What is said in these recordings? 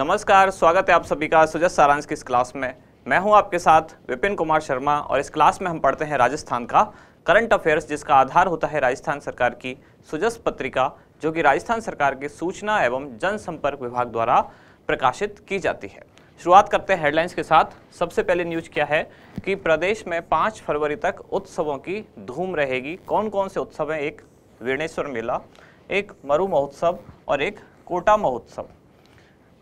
नमस्कार स्वागत है आप सभी का सुजस सारांश की इस क्लास में मैं हूं आपके साथ विपिन कुमार शर्मा और इस क्लास में हम पढ़ते हैं राजस्थान का करंट अफेयर्स जिसका आधार होता है राजस्थान सरकार की सुजस पत्रिका जो कि राजस्थान सरकार के सूचना एवं जनसंपर्क विभाग द्वारा प्रकाशित की जाती है शुरुआत करते हैं हेडलाइंस के साथ सबसे पहले न्यूज क्या है कि प्रदेश में पाँच फरवरी तक उत्सवों की धूम रहेगी कौन कौन से उत्सव हैं एक वीणेश्वर मेला एक मरु महोत्सव और एक कोटा महोत्सव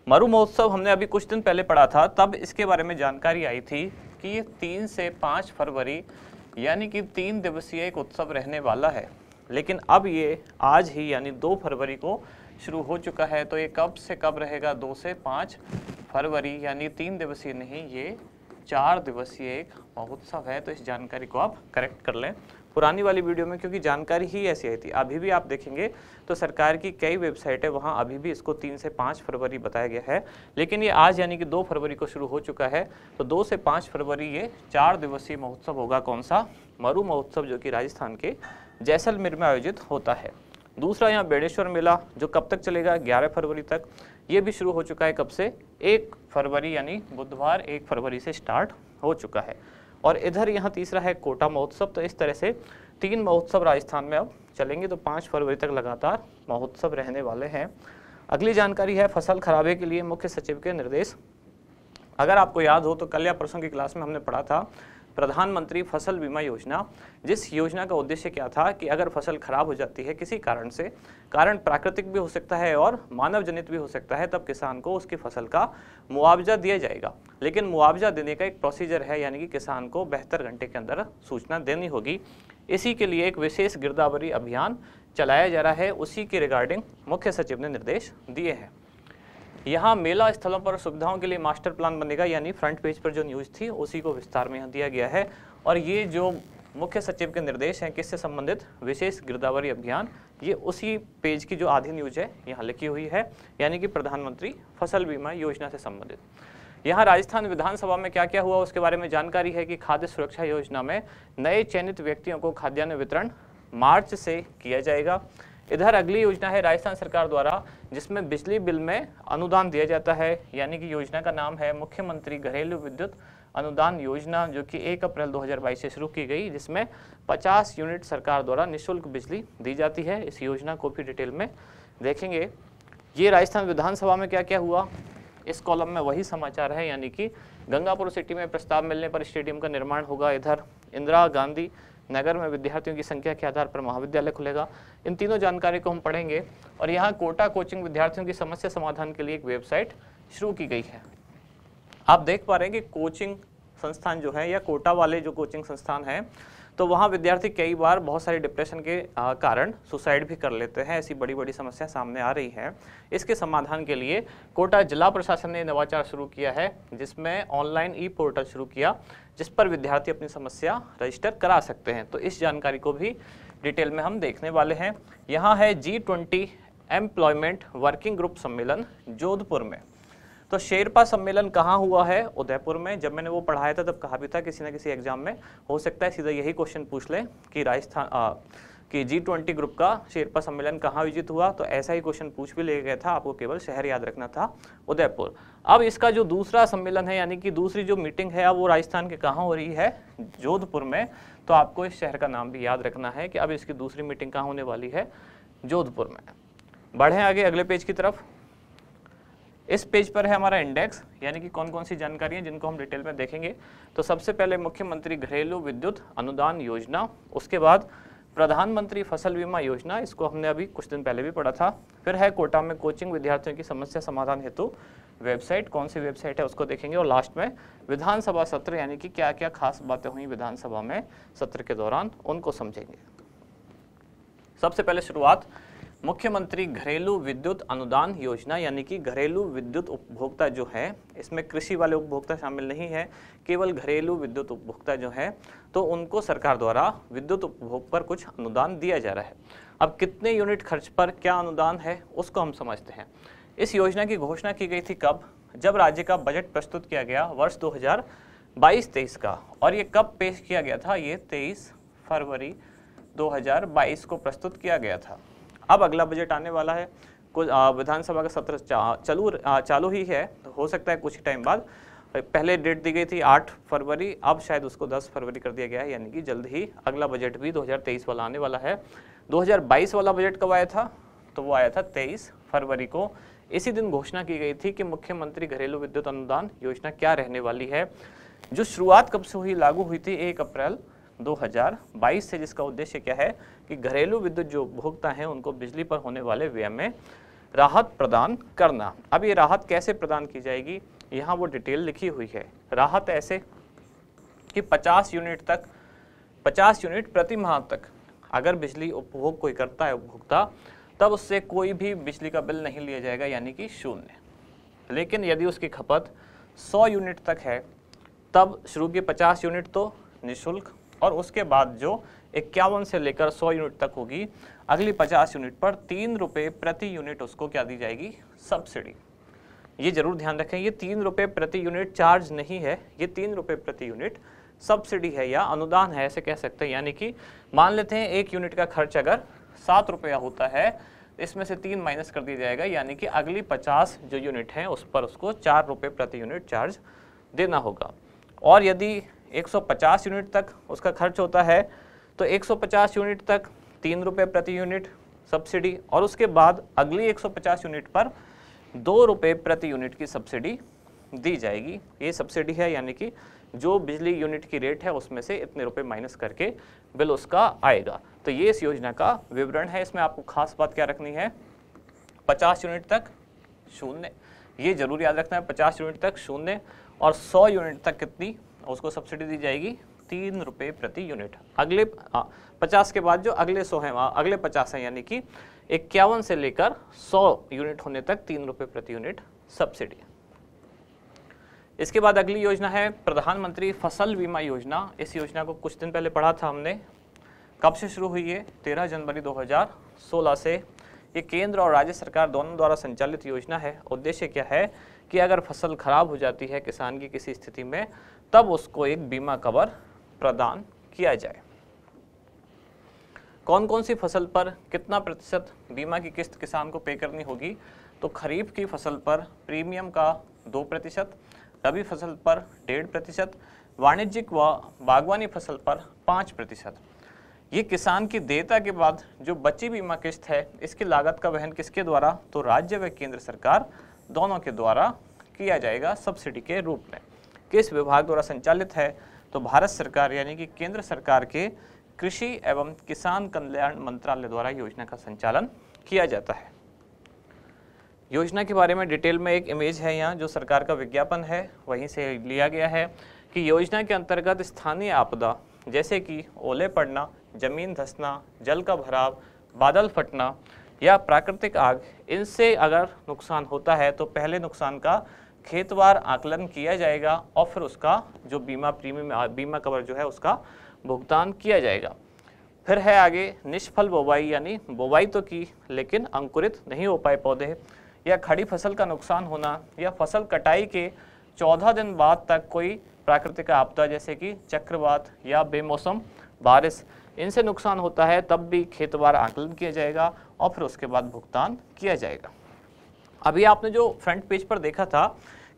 मरु महोत्सव हमने अभी कुछ दिन पहले पढ़ा था तब इसके बारे में जानकारी आई थी कि ये तीन से पाँच फरवरी यानी कि तीन दिवसीय एक उत्सव रहने वाला है लेकिन अब ये आज ही यानी दो फरवरी को शुरू हो चुका है तो ये कब से कब रहेगा दो से पाँच फरवरी यानी तीन दिवसीय नहीं ये चार दिवसीय एक महोत्सव है तो इस जानकारी को आप करेक्ट कर लें पुरानी वाली वीडियो में क्योंकि जानकारी ही ऐसी आई थी अभी भी आप देखेंगे तो सरकार की कई वेबसाइट है वहाँ अभी भी इसको तीन से पाँच फरवरी बताया गया है लेकिन ये आज यानी कि दो फरवरी को शुरू हो चुका है तो दो से पाँच फरवरी ये चार दिवसीय महोत्सव होगा कौन सा मरु महोत्सव जो कि राजस्थान के जैसलमेर में आयोजित होता है दूसरा यहाँ बेड़ेश्वर मेला जो कब तक चलेगा 11 फरवरी तक ये भी शुरू हो चुका है कब से एक फरवरी यानी बुधवार एक फरवरी से स्टार्ट हो चुका है और इधर यहाँ तीसरा है कोटा महोत्सव तो इस तरह से तीन महोत्सव राजस्थान में अब चलेंगे तो पाँच फरवरी तक लगातार महोत्सव रहने वाले हैं अगली जानकारी है फसल खराबे के लिए मुख्य सचिव के निर्देश अगर आपको याद हो तो कल या परसों की क्लास में हमने पढ़ा था प्रधानमंत्री फसल बीमा योजना जिस योजना का उद्देश्य क्या था कि अगर फसल खराब हो जाती है किसी कारण से कारण प्राकृतिक भी हो सकता है और मानव जनित भी हो सकता है तब किसान को उसकी फसल का मुआवजा दिया जाएगा लेकिन मुआवजा देने का एक प्रोसीजर है यानी कि किसान को बेहतर घंटे के अंदर सूचना देनी होगी इसी के लिए एक विशेष गिरदावरी अभियान चलाया जा रहा है उसी के रिगार्डिंग मुख्य सचिव ने निर्देश दिए हैं यहाँ मेला स्थलों पर सुविधाओं के लिए मास्टर प्लान बनेगा यानी फ्रंट पेज पर जो न्यूज़ थी उसी को विस्तार में यहाँ दिया गया है और ये जो मुख्य सचिव के निर्देश हैं किससे संबंधित विशेष गिरदावरी अभियान ये उसी पेज की जो आधी न्यूज है यहाँ लिखी हुई है यानी कि प्रधानमंत्री फसल बीमा योजना से संबंधित यहाँ राजस्थान विधानसभा में क्या क्या हुआ उसके बारे में जानकारी है कि खाद्य सुरक्षा योजना में नए चयनित व्यक्तियों को खाद्यान्न वितरण मार्च से किया जाएगा इधर अगली योजना है राजस्थान सरकार द्वारा जिसमें बिजली बिल में अनुदान दिया जाता है यानी कि योजना का नाम है मुख्यमंत्री घरेलू विद्युत अनुदान योजना जो कि 1 अप्रैल 2022 से शुरू की गई जिसमें 50 यूनिट सरकार द्वारा निशुल्क बिजली दी जाती है इस योजना को भी डिटेल में देखेंगे ये राजस्थान विधानसभा में क्या क्या हुआ इस कॉलम में वही समाचार है यानी कि गंगापुर सिटी में प्रस्ताव मिलने पर स्टेडियम का निर्माण होगा इधर इंदिरा गांधी नगर में विद्यार्थियों की संख्या के आधार पर महाविद्यालय खुलेगा इन तीनों जानकारी को हम पढ़ेंगे और यहाँ कोटा कोचिंग विद्यार्थियों की समस्या समाधान के लिए एक वेबसाइट शुरू की गई है आप देख पा रहे हैं कि कोचिंग संस्थान जो है या कोटा वाले जो कोचिंग संस्थान हैं तो वहाँ विद्यार्थी कई बार बहुत सारी डिप्रेशन के कारण सुसाइड भी कर लेते हैं ऐसी बड़ी बड़ी समस्याएं सामने आ रही हैं इसके समाधान के लिए कोटा जिला प्रशासन ने नवाचार शुरू किया है जिसमें ऑनलाइन ई पोर्टल शुरू किया जिस पर विद्यार्थी अपनी समस्या रजिस्टर करा सकते हैं तो इस जानकारी को भी डिटेल में हम देखने वाले हैं यहाँ है G twenty employment working group सम्मेलन जोधपुर में तो शेरपा सम्मेलन कहाँ हुआ है उदयपुर में जब मैंने वो पढ़ाया था तब कहा भी था किसी ना किसी एग्जाम में हो सकता है सीधा यही क्वेश्चन पूछ लें कि राजस्थान कि जी ट्वेंटी ग्रुप का शेरपा सम्मेलन कहाँ आयोजित हुआ तो ऐसा ही क्वेश्चन पूछ भी लिया गया था आपको केवल शहर याद रखना था उदयपुर अब इसका जो दूसरा सम्मेलन है यानी कि दूसरी जो मीटिंग है अब वो राजस्थान के कहाँ हो रही है जोधपुर में तो आपको इस शहर का नाम भी याद रखना है कि अब इसकी दूसरी मीटिंग कहाँ होने वाली है जोधपुर में बढ़ें आगे अगले पेज की तरफ इस पेज पर है हमारा इंडेक्स यानी कि कौन कौन सी जानकारियाँ जिनको हम डिटेल में देखेंगे तो सबसे पहले मुख्यमंत्री घरेलू विद्युत अनुदान योजना उसके बाद प्रधानमंत्री फसल बीमा योजना इसको हमने अभी कुछ दिन पहले भी पढ़ा था फिर है कोटा में कोचिंग विद्यार्थियों की समस्या समाधान हेतु वेबसाइट कौन सी वेबसाइट है उसको देखेंगे और लास्ट में विधानसभा सत्र यानी कि क्या क्या खास बातें हुई विधानसभा में सत्र के दौरान उनको समझेंगे सबसे पहले शुरुआत मुख्यमंत्री घरेलू विद्युत अनुदान योजना यानी कि घरेलू विद्युत उपभोक्ता जो है इसमें कृषि वाले उपभोक्ता शामिल नहीं है केवल घरेलू विद्युत उपभोक्ता जो है तो उनको सरकार द्वारा विद्युत उपभोग पर कुछ अनुदान दिया जा रहा है अब कितने यूनिट खर्च पर क्या अनुदान है उसको हम समझते हैं इस योजना की घोषणा की गई थी कब जब राज्य का बजट प्रस्तुत किया गया वर्ष दो हजार का और ये कब पेश किया गया था ये तेईस फरवरी 2022 को प्रस्तुत किया गया था अब अगला बजट आने वाला है कुछ विधानसभा का सत्र चालू चालू ही है तो हो सकता है कुछ ही टाइम बाद पहले डेट दी गई थी 8 फरवरी अब शायद उसको 10 फरवरी कर दिया गया है यानी कि जल्द ही अगला बजट भी 2023 वाला आने वाला है 2022 वाला बजट कब आया था तो वो आया था 23 फरवरी को इसी दिन घोषणा की गई थी कि मुख्यमंत्री घरेलू विद्युत अनुदान योजना क्या रहने वाली है जो शुरुआत कब से हुई लागू हुई थी एक अप्रैल 2022 से जिसका उद्देश्य क्या है कि घरेलू विद्युत जो उपभोक्ता हैं उनको बिजली पर होने वाले व्यय में राहत प्रदान करना अब ये राहत कैसे प्रदान की जाएगी यहाँ वो डिटेल लिखी हुई है राहत ऐसे कि 50 यूनिट तक 50 यूनिट प्रति माह तक अगर बिजली उपभोग कोई करता है उपभोक्ता तब उससे कोई भी बिजली का बिल नहीं लिया जाएगा यानी कि शून्य लेकिन यदि उसकी खपत 100 यूनिट तक है तब शुरू के 50 यूनिट तो निशुल्क और उसके बाद जो इक्यावन से लेकर 100 यूनिट तक होगी अगली 50 यूनिट पर तीन रुपये प्रति यूनिट उसको क्या दी जाएगी सब्सिडी ये जरूर ध्यान रखें ये तीन रुपये प्रति यूनिट चार्ज नहीं है ये तीन रुपये प्रति यूनिट सब्सिडी है या अनुदान है ऐसे कह सकते हैं यानी कि मान लेते हैं एक यूनिट का खर्च अगर सात रुपया होता है इसमें से तीन माइनस कर दिया जाएगा यानी कि अगली पचास जो यूनिट है उस पर उसको चार रुपये प्रति यूनिट चार्ज देना होगा और यदि 150 यूनिट तक उसका खर्च होता है तो 150 यूनिट तक तीन रुपये प्रति यूनिट सब्सिडी और उसके बाद अगली 150 यूनिट पर दो रुपये प्रति यूनिट की सब्सिडी दी जाएगी ये सब्सिडी है यानी कि जो बिजली यूनिट की रेट है उसमें से इतने रुपए माइनस करके बिल उसका आएगा तो ये इस योजना का विवरण है इसमें आपको खास बात क्या रखनी है 50 यूनिट तक शून्य ये जरूर याद रखना है 50 यूनिट तक शून्य और 100 यूनिट तक कितनी उसको सब्सिडी दी जाएगी तीन रुपये प्रति यूनिट अगले हाँ, पचास के बाद जो अगले सौ हैं हाँ, अगले पचास हैं यानी कि इक्यावन से लेकर सौ यूनिट होने तक तीन रुपये प्रति यूनिट सब्सिडी इसके बाद अगली योजना है प्रधानमंत्री फसल बीमा योजना इस योजना को कुछ दिन पहले पढ़ा था हमने कब से शुरू हुई है तेरह जनवरी 2016 से ये केंद्र और राज्य सरकार दोनों द्वारा संचालित योजना है उद्देश्य क्या है कि अगर फसल खराब हो जाती है किसान की किसी स्थिति में तब उसको एक बीमा कवर प्रदान किया जाए कौन कौन सी फसल पर कितना प्रतिशत बीमा की किस्त किसान को पे करनी होगी तो खरीफ की फसल पर प्रीमियम का दो प्रतिशत रबी फसल पर डेढ़ प्रतिशत वाणिज्यिक व बागवानी फसल पर पाँच प्रतिशत ये किसान की देयता के बाद जो बची बीमा किस्त है इसकी लागत का वहन किसके द्वारा तो राज्य व केंद्र सरकार दोनों के द्वारा किया जाएगा सब्सिडी के रूप में किस विभाग द्वारा संचालित है तो भारत सरकार यानी कि केंद्र सरकार के कृषि एवं किसान कल्याण मंत्रालय द्वारा योजना का संचालन किया जाता है योजना के बारे में डिटेल में एक इमेज है यहाँ जो सरकार का विज्ञापन है वहीं से लिया गया है कि योजना के अंतर्गत स्थानीय आपदा जैसे कि ओले पड़ना जमीन धंसना जल का भराव बादल फटना या प्राकृतिक आग इनसे अगर नुकसान होता है तो पहले नुकसान का खेतवार आकलन किया जाएगा और फिर उसका जो बीमा प्रीमियम बीमा कवर जो है उसका भुगतान किया जाएगा फिर है आगे निष्फल बोवाई यानी बोवाई तो की लेकिन अंकुरित नहीं हो पाए पौधे या खड़ी फसल का नुकसान होना या फसल कटाई के चौदह दिन बाद तक कोई प्राकृतिक आपदा जैसे कि चक्रवात या बेमौसम बारिश इनसे नुकसान होता है तब भी खेतवार आकलन किया जाएगा और फिर उसके बाद भुगतान किया जाएगा अभी आपने जो फ्रंट पेज पर देखा था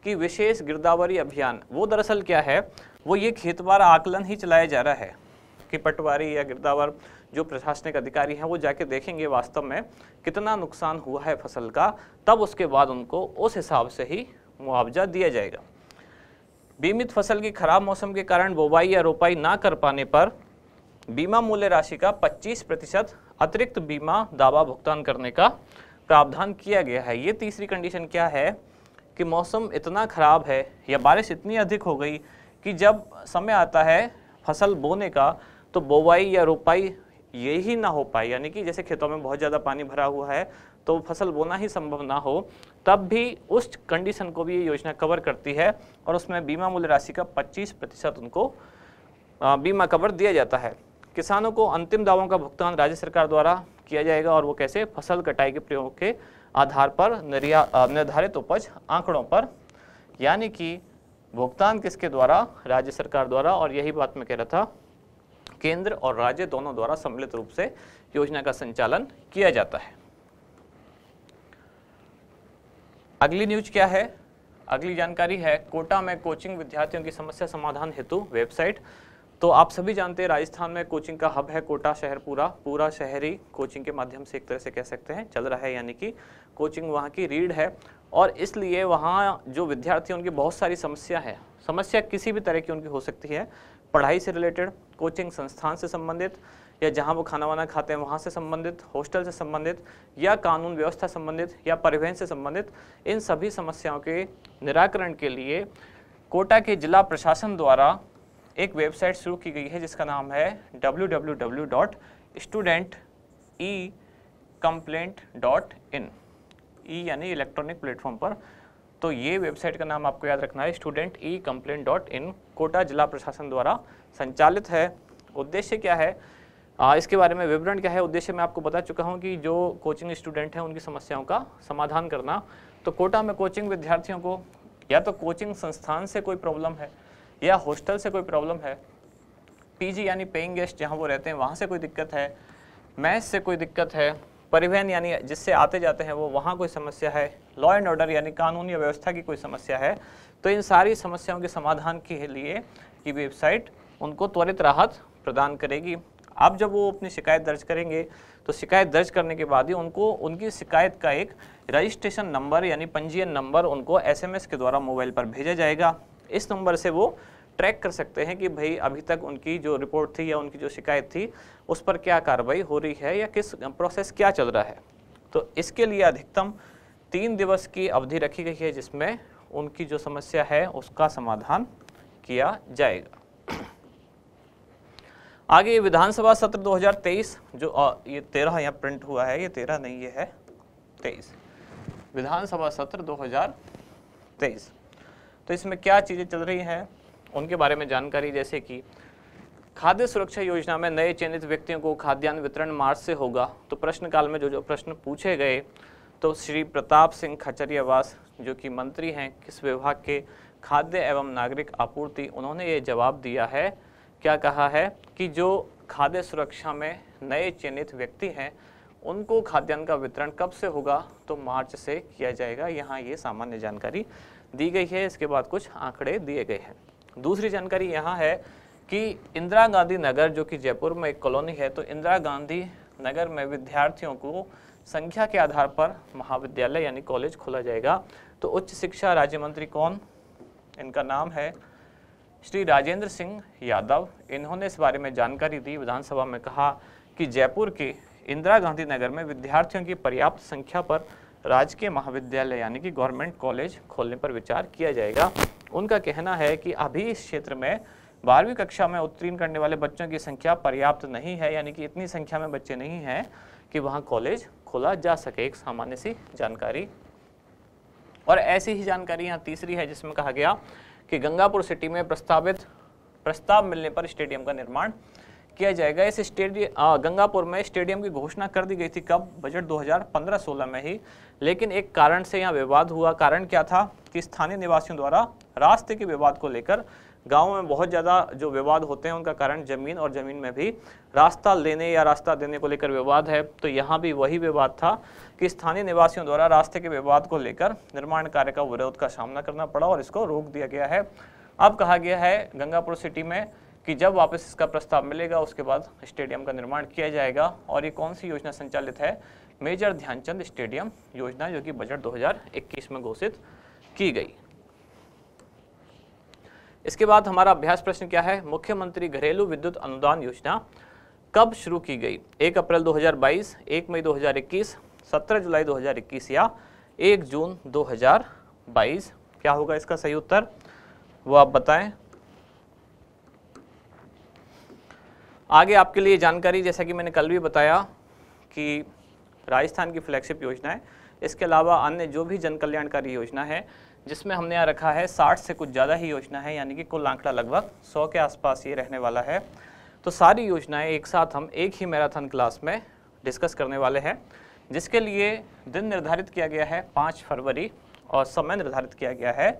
कि विशेष गिरदावरी अभियान वो दरअसल क्या है वो ये खेतवार आकलन ही चलाया जा रहा है कि पटवारी या गिरदावर जो प्रशासनिक अधिकारी हैं वो जाके देखेंगे वास्तव में कितना नुकसान हुआ है फसल का तब उसके बाद उनको उस हिसाब से ही मुआवजा दिया जाएगा बीमित फसल की खराब मौसम के कारण बोवाई या रोपाई ना कर पाने पर बीमा मूल्य राशि का 25 प्रतिशत अतिरिक्त बीमा दावा भुगतान करने का प्रावधान किया गया है ये तीसरी कंडीशन क्या है कि मौसम इतना ख़राब है या बारिश इतनी अधिक हो गई कि जब समय आता है फसल बोने का तो बोवाई या रोपाई ये ही ना हो पाए यानी कि जैसे खेतों में बहुत ज़्यादा पानी भरा हुआ है तो फसल बोना ही संभव ना हो तब भी उस कंडीशन को भी ये योजना कवर करती है और उसमें बीमा मूल्य राशि का 25 प्रतिशत उनको बीमा कवर दिया जाता है किसानों को अंतिम दावों का भुगतान राज्य सरकार द्वारा किया जाएगा और वो कैसे फसल कटाई के प्रयोग के आधार पर निर्धारित उपज आंकड़ों पर यानी कि भुगतान किसके द्वारा राज्य सरकार द्वारा और यही बात मैं कह रहा था केंद्र और राज्य दोनों द्वारा सम्मिलित रूप से योजना का संचालन किया जाता है अगली न्यूज क्या है अगली जानकारी है कोटा में कोचिंग विद्यार्थियों की समस्या समाधान हेतु वेबसाइट तो आप सभी जानते हैं राजस्थान में कोचिंग का हब है कोटा शहर पूरा पूरा शहरी कोचिंग के माध्यम से एक तरह से कह सकते हैं चल रहा है यानी कि कोचिंग वहाँ की रीढ़ है और इसलिए वहाँ जो विद्यार्थी उनकी बहुत सारी समस्या है समस्या किसी भी तरह की उनकी हो सकती है पढ़ाई से रिलेटेड कोचिंग संस्थान से संबंधित या जहाँ वो खाना वाना खाते हैं वहाँ से संबंधित हॉस्टल से संबंधित या कानून व्यवस्था संबंधित या परिवहन से संबंधित इन सभी समस्याओं के निराकरण के लिए कोटा के जिला प्रशासन द्वारा एक वेबसाइट शुरू की गई है जिसका नाम है W W W dot student E dot in E यानी इलेक्ट्रॉनिक प्लेटफॉर्म पर तो ये वेबसाइट का नाम आपको याद रखना है student E complaint dot in Kota जिला प्रशासन द्वारा संचालित है उद्देश्य क्या है आ, इसके बारे में विवरण क्या है उद्देश्य मैं आपको बता चुका हूँ कि जो कोचिंग स्टूडेंट हैं उनकी समस्याओं का समाधान करना तो कोटा में कोचिंग विद्यार्थियों को या तो कोचिंग संस्थान से कोई प्रॉब्लम है या हॉस्टल से कोई प्रॉब्लम है पीजी यानी पेइंग गेस्ट जहाँ वो रहते हैं वहाँ से कोई दिक्कत है मैथ से कोई दिक्कत है परिवहन यानी जिससे आते जाते हैं वो वहाँ कोई समस्या है लॉ एंड ऑर्डर यानी कानून या व्यवस्था की कोई समस्या है तो इन सारी समस्याओं के समाधान के लिए की वेबसाइट उनको त्वरित राहत प्रदान करेगी अब जब वो अपनी शिकायत दर्ज करेंगे तो शिकायत दर्ज करने के बाद ही उनको उनकी शिकायत का एक रजिस्ट्रेशन नंबर यानी पंजीयन नंबर उनको एसएमएस के द्वारा मोबाइल पर भेजा जाएगा इस नंबर से वो ट्रैक कर सकते हैं कि भाई अभी तक उनकी जो रिपोर्ट थी या उनकी जो शिकायत थी उस पर क्या कार्रवाई हो रही है या किस प्रोसेस क्या चल रहा है तो इसके लिए अधिकतम तीन दिवस की अवधि रखी गई है जिसमें उनकी जो समस्या है उसका समाधान किया जाएगा आगे विधानसभा सत्र 2023 जो ये तेरह यहाँ प्रिंट हुआ है ये तेरह नहीं ये है तेईस विधानसभा सत्र 2023 तो इसमें क्या चीज़ें चल रही हैं उनके बारे में जानकारी जैसे कि खाद्य सुरक्षा योजना में नए चयनित व्यक्तियों को खाद्यान्न वितरण मार्च से होगा तो प्रश्नकाल में जो जो प्रश्न पूछे गए तो श्री प्रताप सिंह खचरियावास जो कि मंत्री हैं किस विभाग के खाद्य एवं नागरिक आपूर्ति उन्होंने ये जवाब दिया है क्या कहा है कि जो खाद्य सुरक्षा में नए चयनित व्यक्ति हैं उनको खाद्यान्न का वितरण कब से होगा तो मार्च से किया जाएगा यहाँ ये सामान्य जानकारी दी गई है इसके बाद कुछ आंकड़े दिए गए हैं दूसरी जानकारी यहाँ है कि इंदिरा गांधी नगर जो कि जयपुर में एक कॉलोनी है तो इंदिरा गांधी नगर में विद्यार्थियों को संख्या के आधार पर महाविद्यालय यानी कॉलेज खोला जाएगा तो उच्च शिक्षा राज्य मंत्री कौन इनका नाम है श्री राजेंद्र सिंह यादव इन्होंने इस बारे में जानकारी दी विधानसभा में कहा कि जयपुर के इंदिरा गांधी नगर में विद्यार्थियों की पर्याप्त संख्या पर राजकीय महाविद्यालय यानी कि गवर्नमेंट कॉलेज खोलने पर विचार किया जाएगा उनका कहना है कि अभी इस क्षेत्र में बारहवीं कक्षा में उत्तीर्ण करने वाले बच्चों की संख्या पर्याप्त नहीं है यानी कि इतनी संख्या में बच्चे नहीं हैं कि वहाँ कॉलेज खोला जा सके एक सामान्य सी जानकारी और ऐसी ही जानकारी यहाँ तीसरी है जिसमें कहा गया कि गंगापुर सिटी में प्रस्तावित प्रस्ताव मिलने पर स्टेडियम का निर्माण किया जाएगा इस स्टेडियम गंगापुर में स्टेडियम की घोषणा कर दी गई थी कब बजट 2015-16 में ही लेकिन एक कारण से यहाँ विवाद हुआ कारण क्या था कि स्थानीय निवासियों द्वारा रास्ते के विवाद को लेकर गाँव में बहुत ज़्यादा जो विवाद होते हैं उनका कारण ज़मीन और ज़मीन में भी रास्ता लेने या रास्ता देने को लेकर विवाद है तो यहाँ भी वही विवाद था कि स्थानीय निवासियों द्वारा रास्ते के विवाद को लेकर निर्माण कार्य का विरोध का सामना करना पड़ा और इसको रोक दिया गया है अब कहा गया है गंगापुर सिटी में कि जब वापस इसका प्रस्ताव मिलेगा उसके बाद स्टेडियम का निर्माण किया जाएगा और ये कौन सी योजना संचालित है मेजर ध्यानचंद स्टेडियम योजना जो कि बजट 2021 में घोषित की गई इसके बाद हमारा अभ्यास प्रश्न क्या है मुख्यमंत्री घरेलू विद्युत अनुदान योजना कब शुरू की गई 1 अप्रैल 2022, 1 मई 2021, 17 जुलाई 2021 या 1 जून 2022 क्या होगा इसका सही उत्तर वो आप बताएं आगे आपके लिए जानकारी जैसा कि मैंने कल भी बताया कि राजस्थान की फ्लैगशिप योजना है इसके अलावा अन्य जो भी जन कल्याणकारी योजना है जिसमें हमने यहाँ रखा है 60 से कुछ ज़्यादा ही योजना है यानी कि कुल आंकड़ा लगभग 100 के आसपास ये रहने वाला है तो सारी योजनाएं एक साथ हम एक ही मैराथन क्लास में डिस्कस करने वाले हैं जिसके लिए दिन निर्धारित किया गया है पाँच फरवरी और समय निर्धारित किया गया है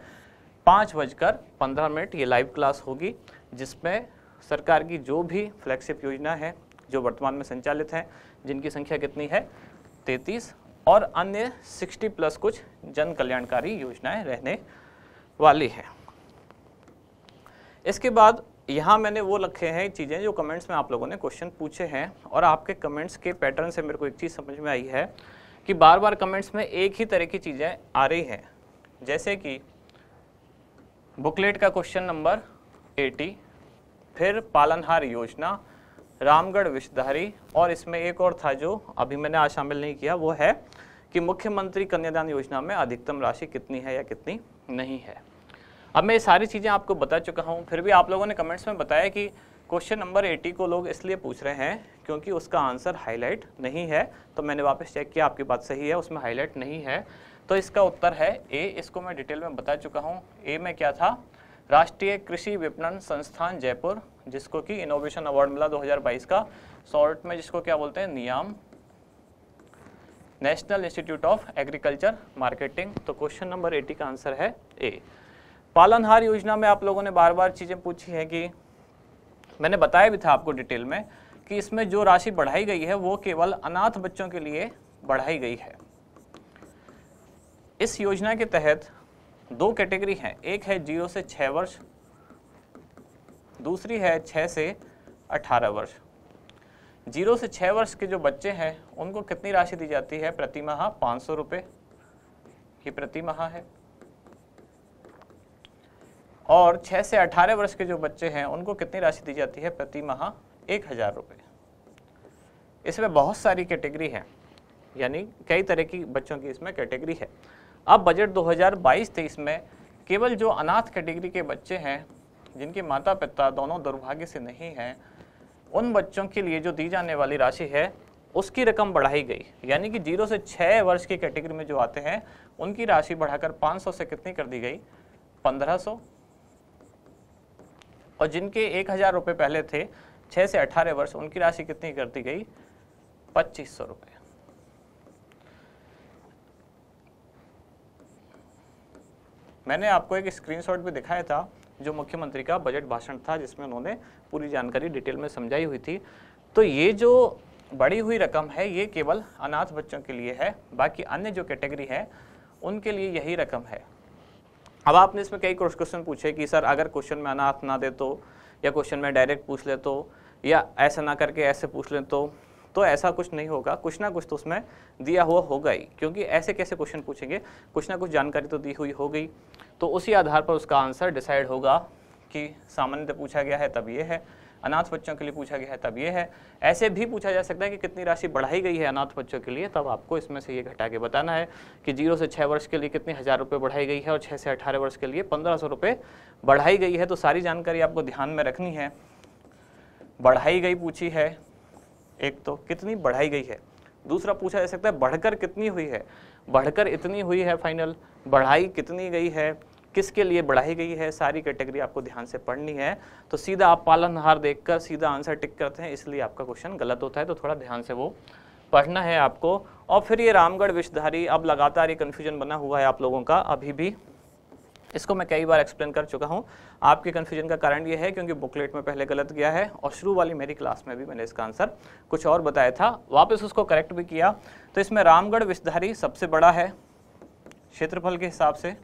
पाँच बजकर पंद्रह मिनट ये लाइव क्लास होगी जिसमें सरकार की जो भी फ्लैगशिप योजना है जो वर्तमान में संचालित हैं जिनकी संख्या कितनी है तैतीस और अन्य 60 प्लस कुछ जन कल्याणकारी योजनाएं रहने वाली है इसके बाद यहाँ मैंने वो रखे हैं चीज़ें जो कमेंट्स में आप लोगों ने क्वेश्चन पूछे हैं और आपके कमेंट्स के पैटर्न से मेरे को एक चीज़ समझ में आई है कि बार बार कमेंट्स में एक ही तरह की चीज़ें आ रही हैं जैसे कि बुकलेट का क्वेश्चन नंबर एटी फिर पालनहार योजना रामगढ़ विषधारी और इसमें एक और था जो अभी मैंने आज शामिल नहीं किया वो है कि मुख्यमंत्री कन्यादान योजना में अधिकतम राशि कितनी है या कितनी नहीं है अब मैं ये सारी चीज़ें आपको बता चुका हूँ फिर भी आप लोगों ने कमेंट्स में बताया कि क्वेश्चन नंबर 80 को लोग इसलिए पूछ रहे हैं क्योंकि उसका आंसर हाईलाइट नहीं है तो मैंने वापस चेक किया आपकी बात सही है उसमें हाईलाइट नहीं है तो इसका उत्तर है ए इसको मैं डिटेल में बता चुका हूँ ए में क्या था राष्ट्रीय कृषि विपणन संस्थान जयपुर जिसको कि इनोवेशन अवार्ड मिला 2022 का शॉर्ट में जिसको क्या बोलते हैं NIAM national institute of agriculture marketing तो क्वेश्चन नंबर 80 का आंसर है ए पालनहार योजना में आप लोगों ने बार बार चीज़ें पूछी है कि मैंने बताया भी था आपको डिटेल में कि इसमें जो राशि बढ़ाई गई है वो केवल अनाथ बच्चों के लिए बढ़ाई गई है इस योजना के तहत दो कैटेगरी हैं एक है जीरो से छः वर्ष दूसरी है छः से अठारह वर्ष जीरो से छः वर्ष के जो बच्चे हैं उनको कितनी राशि दी जाती है प्रति माह पाँच सौ रुपये प्रति माह है और छः से अठारह वर्ष के जो बच्चे हैं उनको कितनी राशि दी जाती है प्रति माह एक हज़ार रुपये इसमें बहुत सारी कैटेगरी है यानी कई तरह की बच्चों की इसमें कैटेगरी है अब बजट 2022-23 में केवल जो अनाथ कैटेगरी के बच्चे हैं जिनके माता पिता दोनों दुर्भाग्य से नहीं हैं उन बच्चों के लिए जो दी जाने वाली राशि है उसकी रकम बढ़ाई गई यानी कि जीरो से छः वर्ष की कैटेगरी में जो आते हैं उनकी राशि बढ़ाकर 500 से कितनी कर दी गई 1500 और जिनके एक हज़ार रुपये पहले थे छः से अठारह वर्ष उनकी राशि कितनी कर दी गई पच्चीस सौ रुपये मैंने आपको एक स्क्रीनशॉट भी दिखाया था जो मुख्यमंत्री का बजट भाषण था जिसमें उन्होंने पूरी जानकारी डिटेल में समझाई हुई थी तो ये जो बढ़ी हुई रकम है ये केवल अनाथ बच्चों के लिए है बाकी अन्य जो कैटेगरी है उनके लिए यही रकम है अब आपने इसमें कई क्वेश्चन पूछे कि सर अगर क्वेश्चन में अनाथ ना दे तो या क्वेश्चन में डायरेक्ट पूछ ले तो या ऐसा ना करके ऐसे पूछ लें तो तो ऐसा कुछ नहीं होगा कुछ ना कुछ तो उसमें दिया हुआ होगा ही क्योंकि ऐसे कैसे क्वेश्चन पूछेंगे कुछ ना कुछ जानकारी तो दी हुई हो गई तो उसी आधार पर उसका आंसर डिसाइड होगा कि सामान्यतः तो पूछा गया है तब ये है अनाथ बच्चों के लिए पूछा गया है तब ये है ऐसे भी पूछा जा सकता है कि कितनी राशि बढ़ाई गई है अनाथ बच्चों के लिए तब आपको इसमें से ये घटा के बताना है कि जीरो से छः वर्ष के लिए कितने हज़ार रुपये बढ़ाई गई है और छः से अठारह वर्ष के लिए पंद्रह सौ रुपये बढ़ाई गई है तो सारी जानकारी आपको ध्यान में रखनी है बढ़ाई गई पूछी है एक तो कितनी बढ़ाई गई है दूसरा पूछा जा सकता है बढ़कर कितनी हुई है बढ़कर इतनी हुई है फाइनल बढ़ाई कितनी गई है किसके लिए बढ़ाई गई है सारी कैटेगरी आपको ध्यान से पढ़नी है तो सीधा आप पालनहार देखकर सीधा आंसर टिक करते हैं इसलिए आपका क्वेश्चन गलत होता है तो थोड़ा ध्यान से वो पढ़ना है आपको और फिर ये रामगढ़ विषधारी अब लगातार ये कन्फ्यूजन बना हुआ है आप लोगों का अभी भी इसको मैं कई बार एक्सप्लेन कर चुका हूँ आपके कन्फ्यूजन का कारण ये है क्योंकि बुकलेट में पहले गलत गया है और शुरू वाली मेरी क्लास में भी मैंने इसका आंसर कुछ और बताया था वापस उसको करेक्ट भी किया तो इसमें रामगढ़ विषधारी सबसे बड़ा है क्षेत्रफल के हिसाब से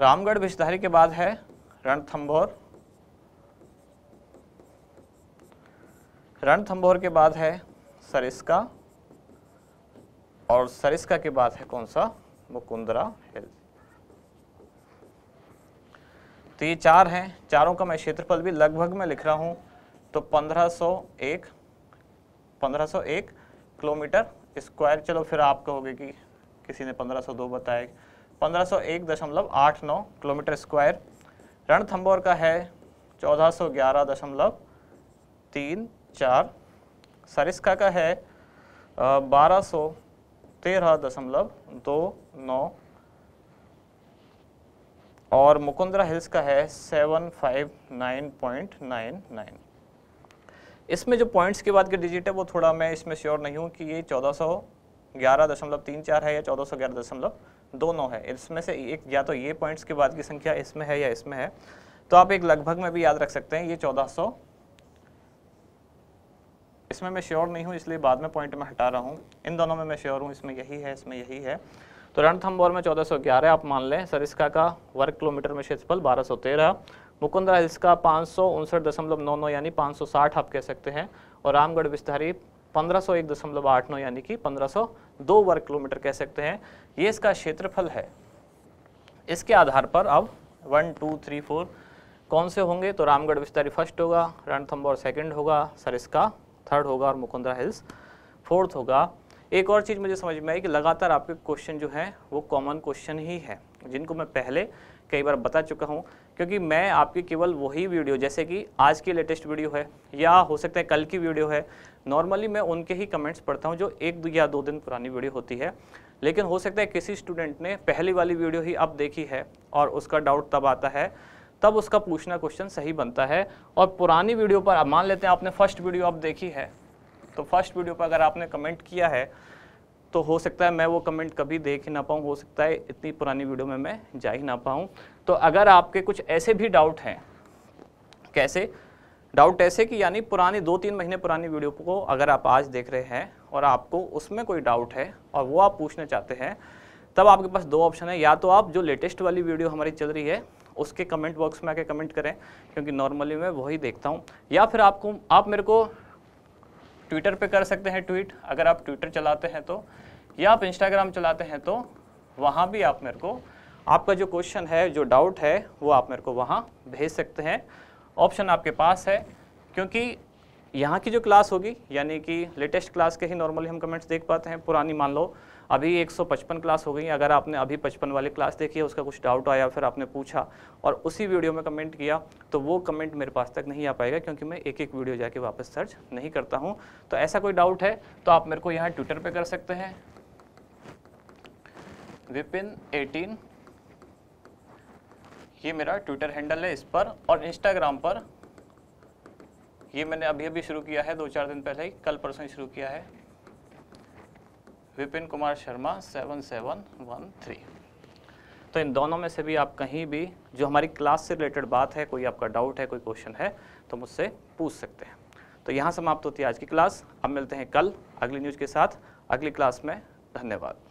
रामगढ़ विषधारी के बाद है रणथम्भौर रणथम्भौर के बाद है सरिस्का और सरिस्का की बात है कौन सा मुकुंदरा हिल तो ये चार हैं चारों का मैं क्षेत्रफल भी लगभग मैं लिख रहा हूँ तो 1501 1501 किलोमीटर स्क्वायर चलो फिर आप कहोगे कि किसी ने 1502 बताया पंद्रह किलोमीटर स्क्वायर रणथंबोर का है 1411.34 सरिस्का का है बारह तेरह दशमलव दो नौ और मुकुंदरा हिल्स का है seven five nine point nine nine इसमें जो पॉइंट्स की बात के डिजिट है वो थोड़ा मैं इसमें श्योर नहीं हूँ कि ये चौदह सौ ग्यारह दशमलव तीन चार है या चौदह सौ ग्यारह दशमलव दो नौ है इसमें से एक या तो ये पॉइंट्स के बाद की संख्या इसमें है या इसमें है तो आप एक लगभग में भी याद रख सकते हैं ये चौदह सौ इसमें मैं श्योर नहीं हूँ इसलिए बाद में पॉइंट में हटा रहा हूँ इन दोनों में मैं श्योर हूँ इसमें यही है इसमें यही है तो रणथम्ब ओवर में 1411 आप मान लें सरिस्का का वर्ग किलोमीटर में क्षेत्रफल 1213 मुकुंदरा हिल्स का पाँच सौ उनसठ दशमलव नौ नौ यानी 560 आप कह सकते हैं और रामगढ़ विस्तारी पंद्रह सौ एक दशमलव आठ नौ यानी कि पंद्रह सौ दो वर्ग किलोमीटर कह सकते हैं ये इसका क्षेत्रफल है इसके आधार पर अब वन टू थ्री फोर कौन से होंगे तो रामगढ़ विस्तारी फर्स्ट होगा रणथम्बोर सेकंड होगा सरिस्का थर्ड होगा और मुकुंदरा हिल्स फोर्थ होगा एक और चीज़ मुझे समझ में आई कि लगातार आपके क्वेश्चन जो हैं वो कॉमन क्वेश्चन ही है जिनको मैं पहले कई बार बता चुका हूँ क्योंकि मैं आपकी केवल वही वीडियो जैसे कि आज की लेटेस्ट वीडियो है या हो सकता है कल की वीडियो है नॉर्मली मैं उनके ही कमेंट्स पढ़ता हूँ जो एक या दो दिन पुरानी वीडियो होती है लेकिन हो सकता है किसी स्टूडेंट ने पहली वाली वीडियो ही अब देखी है और उसका डाउट तब आता है तब उसका पूछना क्वेश्चन सही बनता है और पुरानी वीडियो पर मान लेते हैं आपने फर्स्ट वीडियो आप देखी है तो फर्स्ट वीडियो पर अगर आपने कमेंट किया है तो हो सकता है मैं वो कमेंट कभी देख ही ना पाऊँ हो सकता है इतनी पुरानी वीडियो में मैं जा ही ना पाऊँ तो अगर आपके कुछ ऐसे भी डाउट हैं कैसे डाउट ऐसे कि यानी पुरानी दो तीन महीने पुरानी वीडियो को अगर आप आज देख रहे हैं और आपको उसमें कोई डाउट है और वो आप पूछना चाहते हैं तब आपके पास दो ऑप्शन है या तो आप जो लेटेस्ट वाली वीडियो हमारी चल रही है उसके कमेंट बॉक्स में आके कमेंट करें क्योंकि नॉर्मली मैं वही देखता हूँ या फिर आपको आप मेरे को ट्विटर पे कर सकते हैं ट्वीट अगर आप ट्विटर चलाते हैं तो या आप इंस्टाग्राम चलाते हैं तो वहाँ भी आप मेरे को आपका जो क्वेश्चन है जो डाउट है वो आप मेरे को वहाँ भेज सकते हैं ऑप्शन आपके पास है क्योंकि यहाँ की जो क्लास होगी यानी कि लेटेस्ट क्लास के ही नॉर्मली हम कमेंट्स देख पाते हैं पुरानी मान लो अभी 155 क्लास हो गई अगर आपने अभी 55 वाली क्लास देखी है उसका कुछ डाउट आया फिर आपने पूछा और उसी वीडियो में कमेंट किया तो वो कमेंट मेरे पास तक नहीं आ पाएगा क्योंकि मैं एक एक वीडियो जाके वापस सर्च नहीं करता हूँ तो ऐसा कोई डाउट है तो आप मेरे को यहाँ ट्विटर पर कर सकते हैं विपिन एटीन ये मेरा ट्विटर हैंडल है इस पर और इंस्टाग्राम पर ये मैंने अभी अभी शुरू किया है दो चार दिन पहले ही कल परसों शुरू किया है Vipin Kumar Sharma seven seven one three तो इन दोनों में से भी आप कहीं भी जो हमारी क्लास से रिलेटेड बात है कोई आपका डाउट है कोई क्वेश्चन है तो मुझसे पूछ सकते हैं तो यहाँ समाप्त होती है आज की क्लास अब मिलते हैं कल अगली न्यूज़ के साथ अगली क्लास में धन्यवाद